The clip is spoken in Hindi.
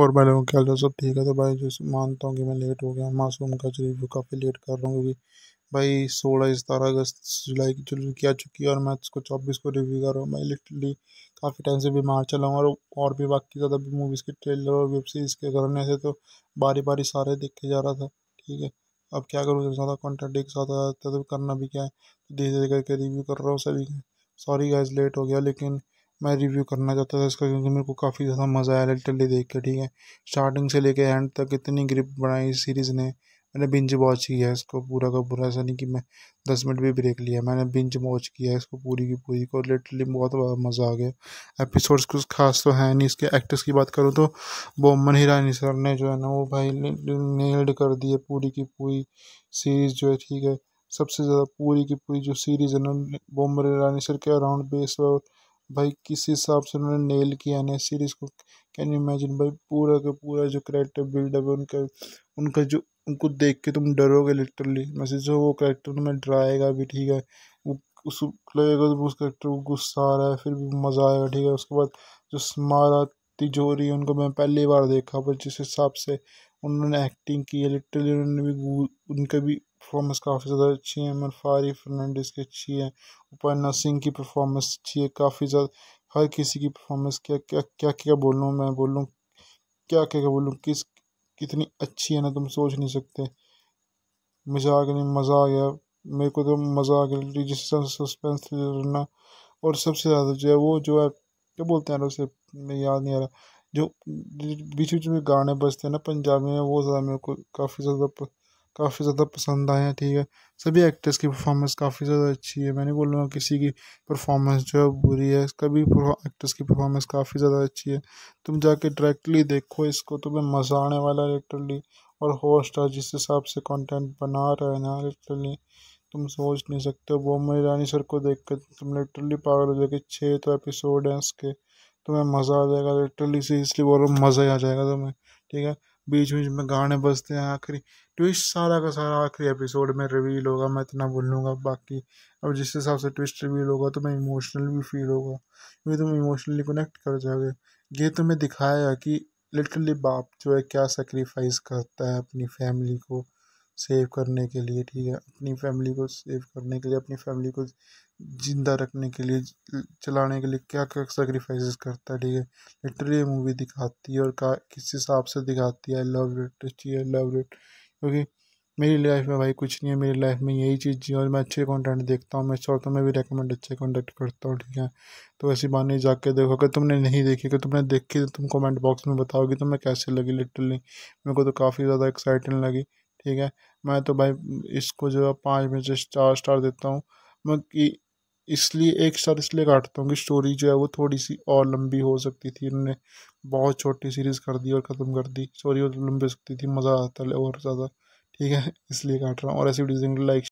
और भाई लोगों के जो सब ठीक है तो भाई जो मानता हूँ कि मैं लेट हो गया मासूम का रिव्यू काफ़ी लेट कर रहा हूँ क्योंकि भाई सोलह सतारह अगस्त जुलाई की जुलू की आ चुकी है और मैं इसको चौबीस को रिव्यू कर रहा हूँ मैं लिटरली काफ़ी टाइम से बीमार चला हूँ और और भी बाकी ज़्यादा भी मूवीज़ के ट्रेलर और वेब सीरीज़ के करने से तो बारी बारी सारे देखे जा रहा था ठीक है अब क्या करूँ जब ज़्यादा साथ आ तो करना भी क्या है तो धीरे धीरे करके रिव्यू कर रहा हूँ सभी सॉरी गाइज लेट हो गया लेकिन मैं रिव्यू करना चाहता था इसका क्योंकि मेरे को काफ़ी ज़्यादा मज़ा आया लिटरली देख के ठीक है स्टार्टिंग से लेकर एंड तक इतनी ग्रिप बनाई इस सीरीज़ ने मैंने बिंज वॉच किया है इसको पूरा का पूरा ऐसा नहीं कि मैं दस मिनट भी ब्रेक लिया मैंने बिंज वॉच किया है इसको पूरी की पूरी को लिटरली बहुत मज़ा आ गया एपिसोड्स कुछ खास तो है नहीं इसके एक्टर्स की बात करूँ तो बोमन हिरानी सर ने जो है ना वो भाई नेल्ड कर दी है पूरी की पूरी सीरीज़ जो है ठीक है सबसे ज़्यादा पूरी की पूरी जो सीरीज़ है ना बोमन हिरानी सर के अराउंड बेस और भाई किस हिसाब से उन्होंने नेल किया है सीरीज़ को कैन यू इमेजिन भाई पूरा का पूरा जो करेक्टर बिल्डअप है उनका उनका जो उनको देख के तुम डरोगे लिटरली मैसेज जो वो करेक्टर तुम्हें डराएगा भी ठीक है वो उस लगेगा तो उस करेक्टर को गुस्सा आ रहा है फिर भी मज़ा आएगा ठीक है उसके बाद जो स्मारा तिजोरी उनको मैं पहली बार देखा पर जिस हिसाब से उन्होंने एक्टिंग की है लिटरली उन्होंने भी उनका भी परफॉर्मेंस काफ़ी ज़्यादा अच्छी है फारी फर्नांडिस की अच्छी है उपन्ना सिंह की परफॉर्मेंस अच्छी है काफ़ी ज़्यादा हर किसी की परफॉर्मेंस क्या क्या क्या क्या बोलूँ मैं बोलूँ क्या क्या क्या बोलूँ किस कितनी अच्छी है ना तुम सोच नहीं सकते मज़ा आ गया मज़ा आ गया मेरे को तो मज़ा आ गया जिससे सस्पेंस रहना और सबसे ज़्यादा जो है वो जो है क्या बोलते हैं उसे मैं याद नहीं आ रहा जो बीच बीच में गाने बजते हैं ना पंजाबी में वो ज़्यादा मेरे को काफ़ी ज़्यादा काफ़ी ज़्यादा पसंद आया ठीक है सभी एक्टर्स की परफॉर्मेंस काफ़ी ज़्यादा अच्छी है मैंने बोलूँगा किसी की परफॉर्मेंस जो है बुरी है इसका भी एक्टर्स की परफॉर्मेंस काफ़ी ज़्यादा अच्छी है तुम जाके डायरेक्टली देखो इसको तुम्हें मज़ा आने वाला है लिटरली और होस्ट है जिस हिसाब से कॉन्टेंट बना रहे हैं ना लिटरली तुम सोच नहीं सकते बोमन ईरानी सर को देख कर तुम लिटरली पागल हो जाएगी छः तो एपिसोड हैं इसके तुम्हें मज़ा आ जाएगा लिटरली इसलिए बोलो मज़ा ही आ जाएगा तुम्हें ठीक है बीच बीच में गाने बजते हैं आखिरी ट्विस्ट सारा का सारा आखिरी एपिसोड में रिवील होगा मैं इतना बोलूँगा लूँगा बाकी अब जिस हिसाब से ट्विस्ट रिवील होगा तो मैं इमोशनल भी फील होगा क्योंकि तुम इमोशनली कनेक्ट कर जाओगे ये तुम्हें दिखाया कि लिटरली बाप जो है क्या सेक्रीफाइस करता है अपनी फैमिली को सेव करने के लिए ठीक है अपनी फैमिली को सेव करने के लिए अपनी फैमिली को ज़िंदा रखने के लिए चलाने के लिए क्या क्या सेक्रीफाइस करता है ठीक है लिटरली मूवी दिखाती है और का किस हिसाब से दिखाती है आई लव इट अच्छी आई लव इट क्योंकि मेरी लाइफ में भाई कुछ नहीं है मेरी लाइफ में यही चीज़ है और मैं अच्छे कंटेंट देखता हूँ मैं चाहता हूँ मैं भी रेकमेंड अच्छे कंटेंट करता हूँ ठीक है तो ऐसी बात नहीं जाके देखो अगर तुमने नहीं देखी अगर तुमने देखी तो तुम कमेंट बॉक्स में बताओगी तो मैं कैसे लगी लिटरली मेरे को तो काफ़ी ज़्यादा एक्साइटिंग लगी ठीक है मैं तो भाई इसको जो है पाँच में से चार स्टार देता हूँ मैं कि इसलिए एक स्टार इसलिए काटता हूँ कि स्टोरी जो है वो थोड़ी सी और लंबी हो सकती थी इन्होंने बहुत छोटी सीरीज़ कर दी और ख़त्म कर दी स्टोरी और लंबी हो सकती थी मज़ा आता है और ज़्यादा ठीक है इसलिए काट रहा हूँ और ऐसी लाइक